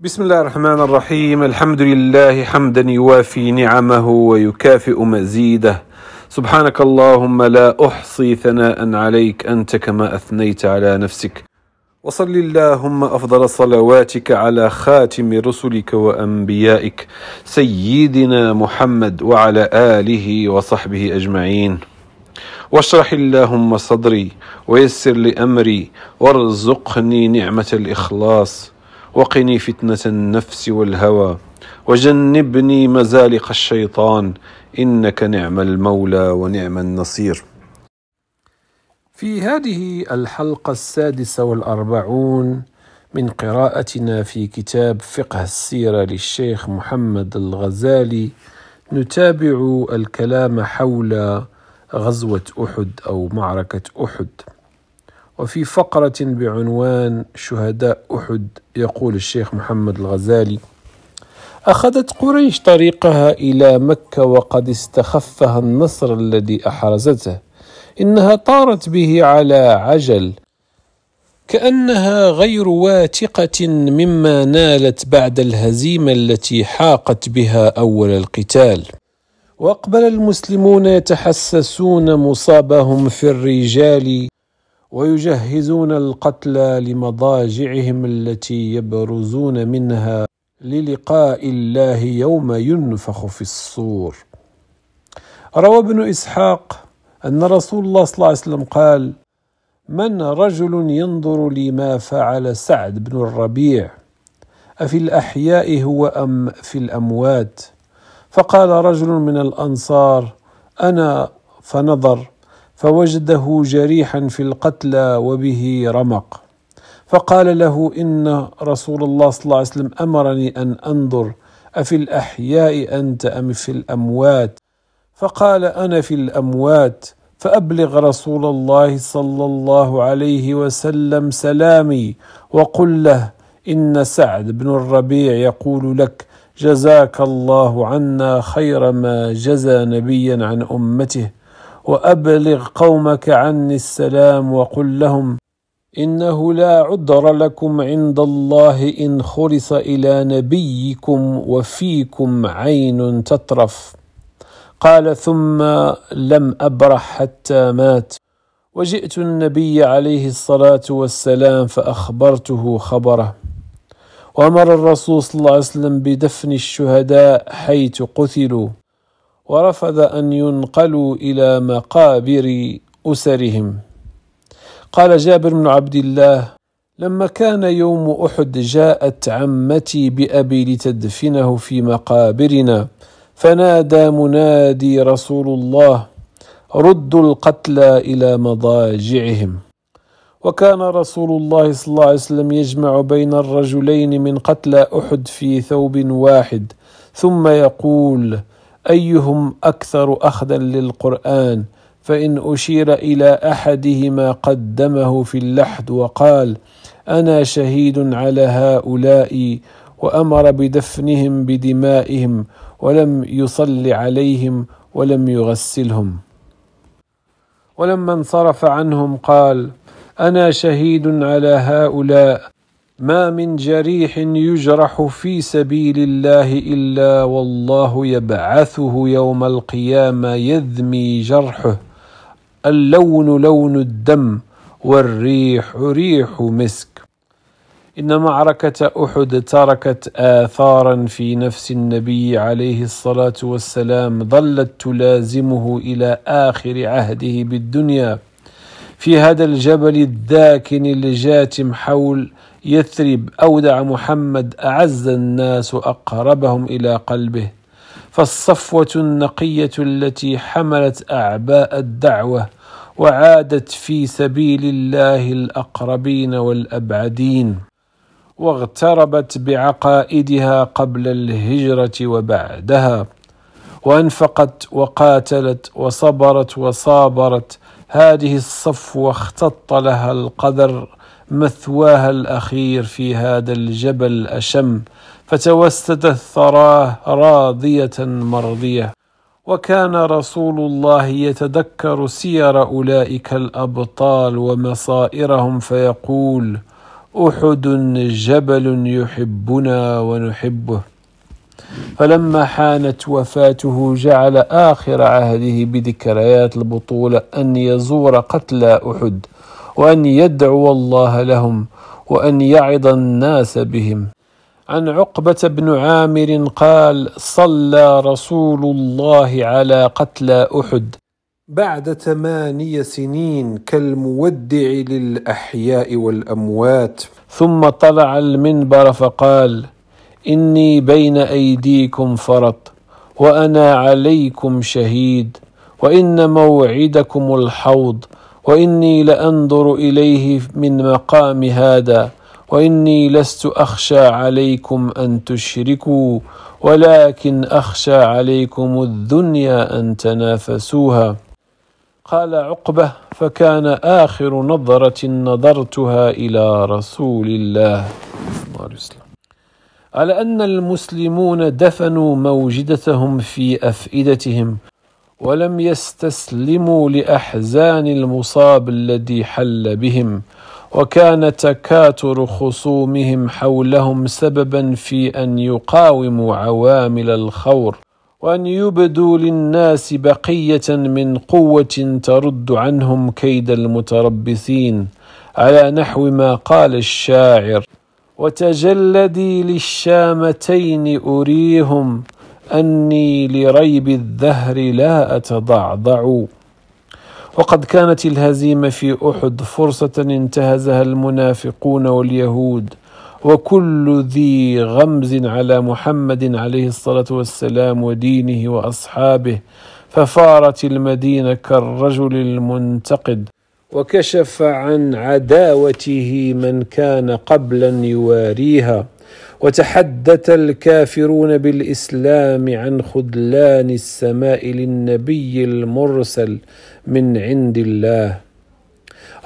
بسم الله الرحمن الرحيم الحمد لله حمدا يوافي نعمه ويكافئ مزيده سبحانك اللهم لا احصي ثناء عليك انت كما اثنيت على نفسك وصل اللهم افضل صلواتك على خاتم رسلك وانبيائك سيدنا محمد وعلى اله وصحبه اجمعين واشرح اللهم صدري ويسر لي امري وارزقني نعمه الاخلاص وقني فتنة النفس والهوى وجنبني مزالق الشيطان إنك نعم المولى ونعم النصير في هذه الحلقة السادسة والأربعون من قراءتنا في كتاب فقه السيرة للشيخ محمد الغزالي نتابع الكلام حول غزوة أحد أو معركة أحد وفي فقرة بعنوان شهداء أحد يقول الشيخ محمد الغزالي أخذت قريش طريقها إلى مكة وقد استخفها النصر الذي أحرزته إنها طارت به على عجل كأنها غير واثقة مما نالت بعد الهزيمة التي حاقت بها أول القتال وأقبل المسلمون يتحسسون مصابهم في الرجال ويجهزون القتلى لمضاجعهم التي يبرزون منها للقاء الله يوم ينفخ في الصور روى ابن اسحاق ان رسول الله صلى الله عليه وسلم قال من رجل ينظر لما فعل سعد بن الربيع افي الاحياء هو ام في الاموات فقال رجل من الانصار انا فنظر فوجده جريحا في القتلى وبه رمق فقال له ان رسول الله صلى الله عليه وسلم امرني ان انظر افي الاحياء انت ام في الاموات فقال انا في الاموات فابلغ رسول الله صلى الله عليه وسلم سلامي وقل له ان سعد بن الربيع يقول لك جزاك الله عنا خير ما جزى نبيا عن امته وابلغ قومك عني السلام وقل لهم انه لا عذر لكم عند الله ان خلص الى نبيكم وفيكم عين تطرف قال ثم لم ابرح حتى مات وجئت النبي عليه الصلاه والسلام فاخبرته خبره وامر الرسول صلى الله عليه وسلم بدفن الشهداء حيث قتلوا ورفض أن ينقلوا إلى مقابر أسرهم قال جابر بن عبد الله لما كان يوم أحد جاءت عمتي بأبي لتدفنه في مقابرنا فنادى منادي رسول الله ردوا القتلى إلى مضاجعهم وكان رسول الله صلى الله عليه وسلم يجمع بين الرجلين من قتلى أحد في ثوب واحد ثم يقول ايهم اكثر اخذا للقران فان اشير الى احدهما قدمه في اللحد وقال انا شهيد على هؤلاء وامر بدفنهم بدمائهم ولم يصل عليهم ولم يغسلهم ولما انصرف عنهم قال انا شهيد على هؤلاء ما من جريح يجرح في سبيل الله الا والله يبعثه يوم القيامه يذمي جرحه اللون لون الدم والريح ريح مسك ان معركه احد تركت اثارا في نفس النبي عليه الصلاه والسلام ظلت تلازمه الى اخر عهده بالدنيا في هذا الجبل الداكن الجاتم حول يثرب أودع محمد أعز الناس اقربهم إلى قلبه فالصفوة النقية التي حملت أعباء الدعوة وعادت في سبيل الله الأقربين والأبعدين واغتربت بعقائدها قبل الهجرة وبعدها وأنفقت وقاتلت وصبرت وصابرت هذه الصفوة اختط لها القدر مثواها الأخير في هذا الجبل أشم فتوسدت ثراه راضية مرضية وكان رسول الله يتذكر سير أولئك الأبطال ومصائرهم فيقول أحد جبل يحبنا ونحبه فلما حانت وفاته جعل آخر عهده بذكريات البطولة أن يزور قتلى أحد وأن يدعو الله لهم وأن يعظ الناس بهم عن عقبة بن عامر قال صلى رسول الله على قتلى أحد بعد ثماني سنين كالمودع للأحياء والأموات ثم طلع المنبر فقال إني بين أيديكم فرط وأنا عليكم شهيد وإن موعدكم الحوض واني لانظر اليه من مقام هذا واني لست اخشى عليكم ان تشركوا ولكن اخشى عليكم الدنيا ان تنافسوها قال عقبه فكان اخر نظره نظرتها الى رسول الله على ان المسلمون دفنوا موجدتهم في افئدتهم ولم يستسلموا لاحزان المصاب الذي حل بهم وكان تكاثر خصومهم حولهم سببا في ان يقاوموا عوامل الخور وان يبدوا للناس بقيه من قوه ترد عنهم كيد المتربصين على نحو ما قال الشاعر وتجلدي للشامتين اريهم أني لريب الدهر لا أتضعضع وقد كانت الهزيمة في أحد فرصة انتهزها المنافقون واليهود وكل ذي غمز على محمد عليه الصلاة والسلام ودينه وأصحابه ففارت المدينة كالرجل المنتقد وكشف عن عداوته من كان قبلا يواريها وتحدث الكافرون بالاسلام عن خذلان السماء للنبي المرسل من عند الله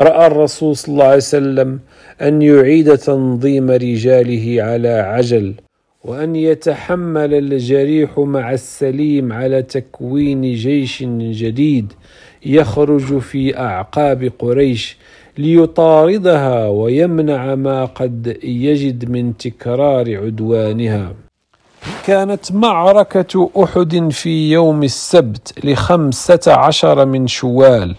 راى الرسول صلى الله عليه وسلم ان يعيد تنظيم رجاله على عجل وان يتحمل الجريح مع السليم على تكوين جيش جديد يخرج في اعقاب قريش ليطاردها ويمنع ما قد يجد من تكرار عدوانها كانت معركة أحد في يوم السبت لخمسة عشر من شوال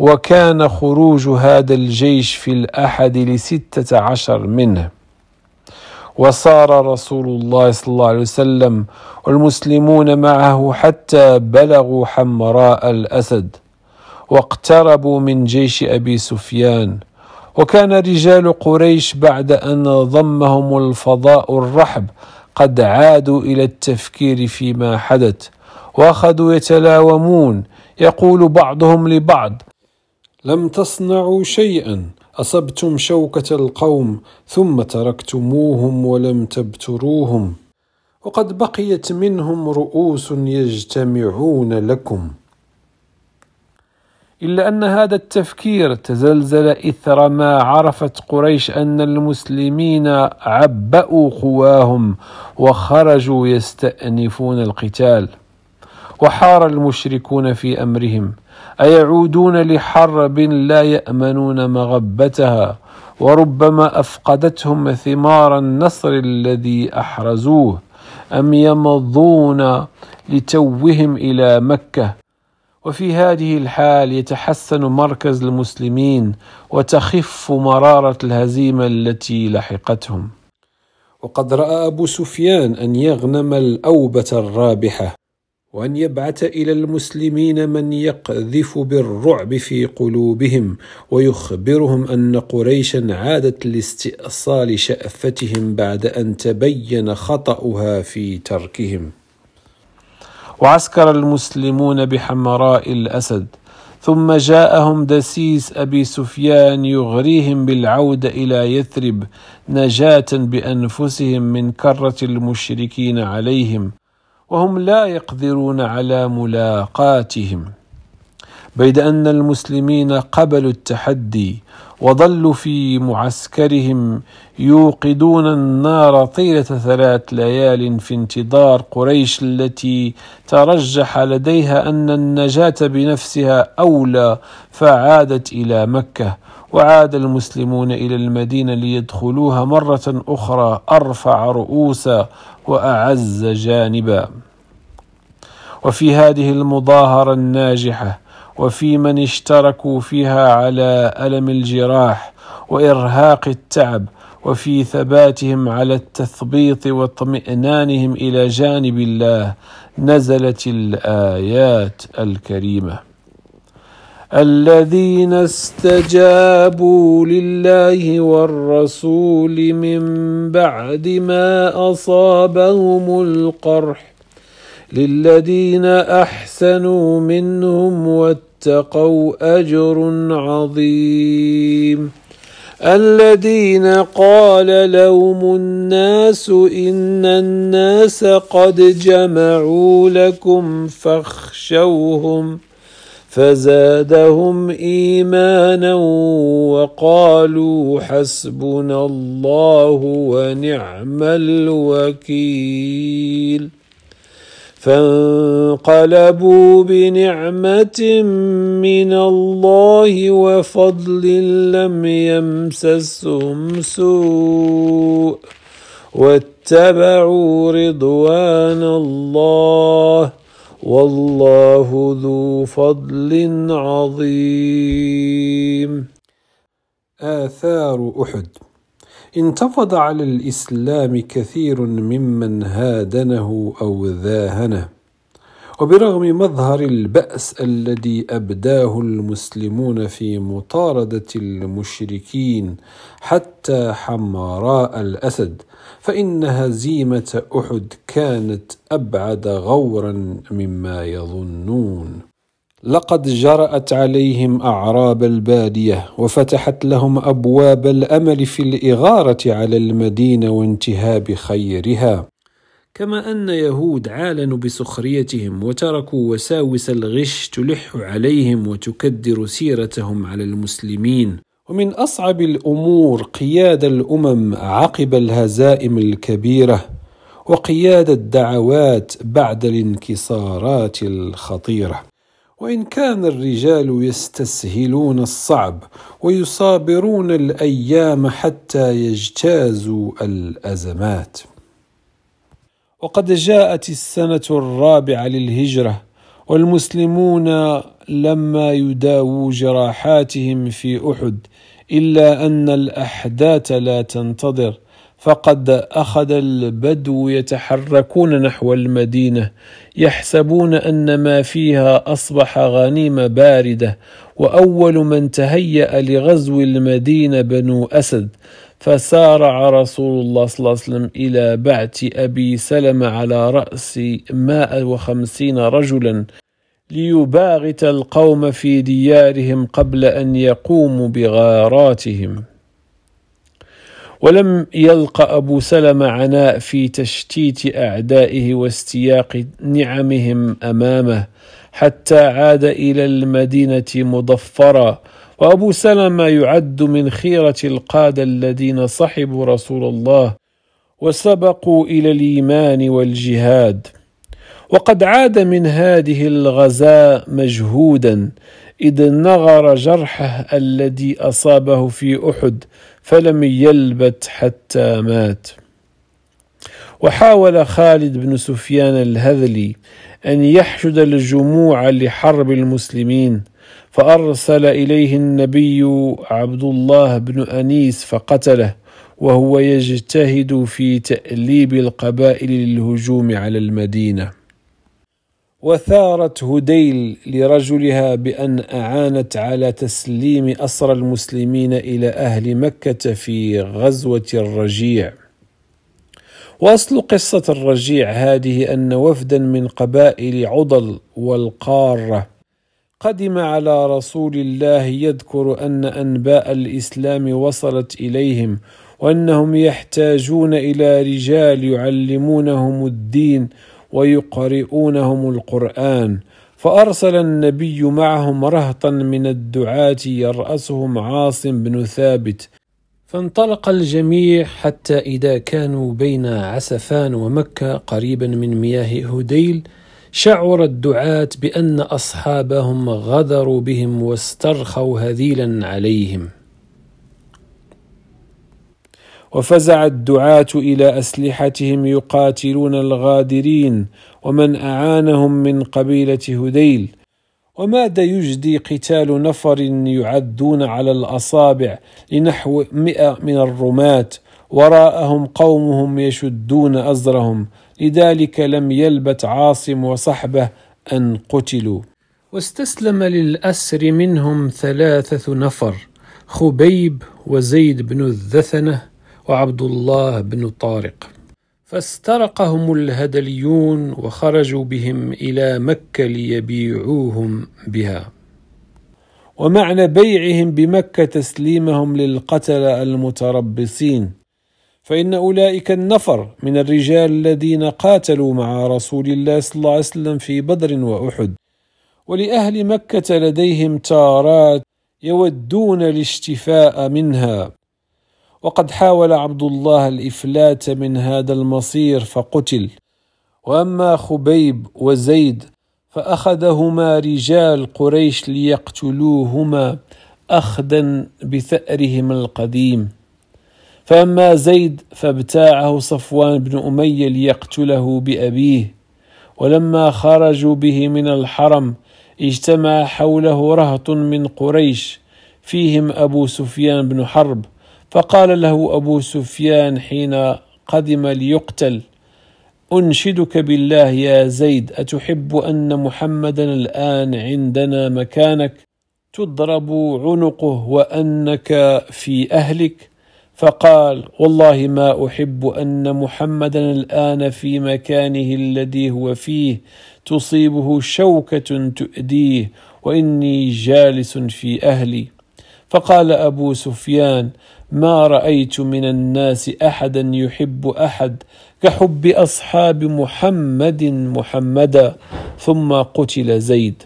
وكان خروج هذا الجيش في الأحد لستة عشر منه وصار رسول الله صلى الله عليه وسلم والمسلمون معه حتى بلغوا حمراء الأسد واقتربوا من جيش ابي سفيان وكان رجال قريش بعد ان ضمهم الفضاء الرحب قد عادوا الى التفكير فيما حدث واخذوا يتلاومون يقول بعضهم لبعض لم تصنعوا شيئا اصبتم شوكه القوم ثم تركتموهم ولم تبتروهم وقد بقيت منهم رؤوس يجتمعون لكم إلا أن هذا التفكير تزلزل إثر ما عرفت قريش أن المسلمين عبأوا قواهم وخرجوا يستأنفون القتال وحار المشركون في أمرهم أيعودون لحرب لا يأمنون مغبتها وربما أفقدتهم ثمار النصر الذي أحرزوه أم يمضون لتوهم إلى مكة وفي هذه الحال يتحسن مركز المسلمين وتخف مرارة الهزيمة التي لحقتهم. وقد رأى أبو سفيان أن يغنم الأوبة الرابحة وأن يبعث إلى المسلمين من يقذف بالرعب في قلوبهم ويخبرهم أن قريشا عادت لاستئصال شأفتهم بعد أن تبين خطأها في تركهم. وعسكر المسلمون بحمراء الاسد ثم جاءهم دسيس ابي سفيان يغريهم بالعوده الى يثرب نجاه بانفسهم من كره المشركين عليهم وهم لا يقدرون على ملاقاتهم بيد ان المسلمين قبلوا التحدي وظلوا في معسكرهم يوقدون النار طيله ثلاث ليال في انتظار قريش التي ترجح لديها ان النجاه بنفسها اولى فعادت الى مكه وعاد المسلمون الى المدينه ليدخلوها مره اخرى ارفع رؤوسا واعز جانبا وفي هذه المظاهره الناجحه وفي من اشتركوا فيها على الم الجراح وارهاق التعب وفي ثباتهم على التثبيط واطمئنانهم الى جانب الله نزلت الايات الكريمه الذين استجابوا لله والرسول من بعد ما اصابهم القرح للذين احسنوا منهم واتقوا اجر عظيم الذين قال لهم الناس ان الناس قد جمعوا لكم فاخشوهم فزادهم ايمانا وقالوا حسبنا الله ونعم الوكيل فانقلبوا بنعمة من الله وفضل لم يمسسهم سوء واتبعوا رضوان الله والله ذو فضل عظيم آثار أحد انتفض على الإسلام كثير ممن هادنه أو ذاهنه وبرغم مظهر البأس الذي أبداه المسلمون في مطاردة المشركين حتى حمراء الأسد فإن هزيمة أحد كانت أبعد غورا مما يظنون لقد جرأت عليهم أعراب البادية وفتحت لهم أبواب الأمل في الإغارة على المدينة وانتهاب خيرها كما أن يهود عالنوا بسخريتهم وتركوا وساوس الغش تلح عليهم وتكدر سيرتهم على المسلمين ومن أصعب الأمور قيادة الأمم عقب الهزائم الكبيرة وقيادة الدعوات بعد الانكسارات الخطيرة وان كان الرجال يستسهلون الصعب ويصابرون الايام حتى يجتازوا الازمات وقد جاءت السنه الرابعه للهجره والمسلمون لما يداووا جراحاتهم في احد الا ان الاحداث لا تنتظر فقد اخذ البدو يتحركون نحو المدينه يحسبون ان ما فيها اصبح غنيمه بارده واول من تهيا لغزو المدينه بنو اسد فسارع رسول الله صلى الله عليه وسلم الى بعث ابي سلمه على راس 150 رجلا ليباغت القوم في ديارهم قبل ان يقوموا بغاراتهم ولم يلق أبو سلمة عناء في تشتيت أعدائه واستياق نعمهم أمامه حتى عاد إلى المدينة مضفرا وأبو سلمة يعد من خيرة القادة الذين صحبوا رسول الله وسبقوا إلى الإيمان والجهاد وقد عاد من هذه الغزاء مجهودا إذ نغر جرحه الذي أصابه في أحد فلم يلبث حتى مات وحاول خالد بن سفيان الهذلي أن يحشد الجموع لحرب المسلمين فأرسل إليه النبي عبد الله بن أنيس فقتله وهو يجتهد في تأليب القبائل للهجوم على المدينة وثارت هديل لرجلها بأن أعانت على تسليم أسرى المسلمين إلى أهل مكة في غزوة الرجيع وأصل قصة الرجيع هذه أن وفدا من قبائل عضل والقارة قدم على رسول الله يذكر أن أنباء الإسلام وصلت إليهم وأنهم يحتاجون إلى رجال يعلمونهم الدين ويقرئونهم القرآن فأرسل النبي معهم رهطا من الدعاة يرأسهم عاصم بن ثابت فانطلق الجميع حتى إذا كانوا بين عسفان ومكة قريبا من مياه هديل شعر الدعاة بأن أصحابهم غدروا بهم واسترخوا هذيلا عليهم وفزع الدعاة إلى أسلحتهم يقاتلون الغادرين ومن أعانهم من قبيلة هذيل وماذا يجدي قتال نفر يعدون على الأصابع لنحو مئة من الرماة وراءهم قومهم يشدون أزرهم لذلك لم يلبت عاصم وصحبه أن قتلوا واستسلم للأسر منهم ثلاثة نفر خبيب وزيد بن الذثنة وعبد الله بن طارق فاسترقهم الهدليون وخرجوا بهم الى مكه ليبيعوهم بها ومعنى بيعهم بمكه تسليمهم للقتله المتربصين فان اولئك النفر من الرجال الذين قاتلوا مع رسول الله صلى الله عليه وسلم في بدر واحد ولاهل مكه لديهم تارات يودون الاشتفاء منها وقد حاول عبد الله الافلات من هذا المصير فقتل واما خبيب وزيد فاخذهما رجال قريش ليقتلوهما اخذا بثارهم القديم فاما زيد فابتاعه صفوان بن اميه ليقتله بابيه ولما خرجوا به من الحرم اجتمع حوله رهط من قريش فيهم ابو سفيان بن حرب فقال له أبو سفيان حين قدم ليقتل أنشدك بالله يا زيد أتحب أن محمدا الآن عندنا مكانك تضرب عنقه وأنك في أهلك فقال والله ما أحب أن محمدا الآن في مكانه الذي هو فيه تصيبه شوكة تؤذيه وإني جالس في أهلي فقال أبو سفيان ما رايت من الناس احدا يحب احد كحب اصحاب محمد محمدا ثم قتل زيد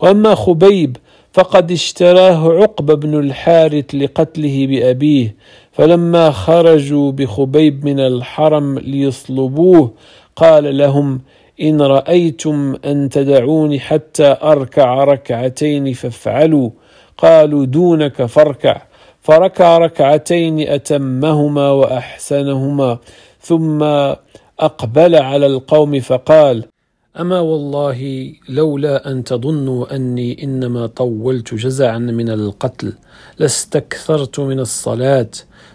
واما خبيب فقد اشتراه عقبه بن الحارث لقتله بابيه فلما خرجوا بخبيب من الحرم ليصلبوه قال لهم ان رايتم ان تدعوني حتى اركع ركعتين فافعلوا قالوا دونك فاركع فركع ركعتين اتمهما واحسنهما ثم اقبل على القوم فقال اما والله لولا ان تظنوا اني انما طولت جزعا من القتل لاستكثرت من الصلاه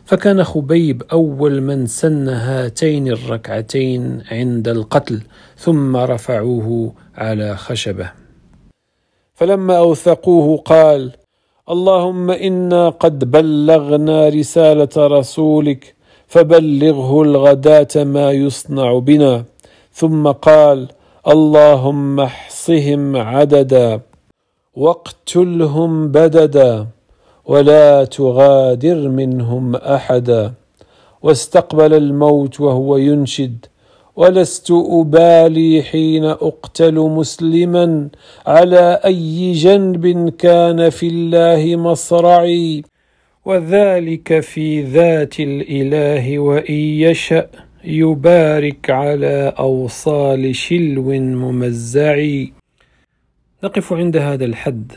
فكان خبيب اول من سن هاتين الركعتين عند القتل ثم رفعوه على خشبه فلما اوثقوه قال اللهم انا قد بلغنا رساله رسولك فبلغه الغداه ما يصنع بنا ثم قال اللهم احصهم عددا واقتلهم بددا ولا تغادر منهم احدا واستقبل الموت وهو ينشد ولست ابالي حين اقتل مسلما على اي جنب كان في الله مصرعي وذلك في ذات الاله وان يشا يبارك على اوصال شلو ممزعي نقف عند هذا الحد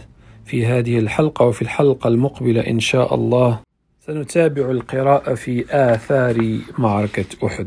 في هذه الحلقه وفي الحلقه المقبله ان شاء الله سنتابع القراءه في اثار معركه احد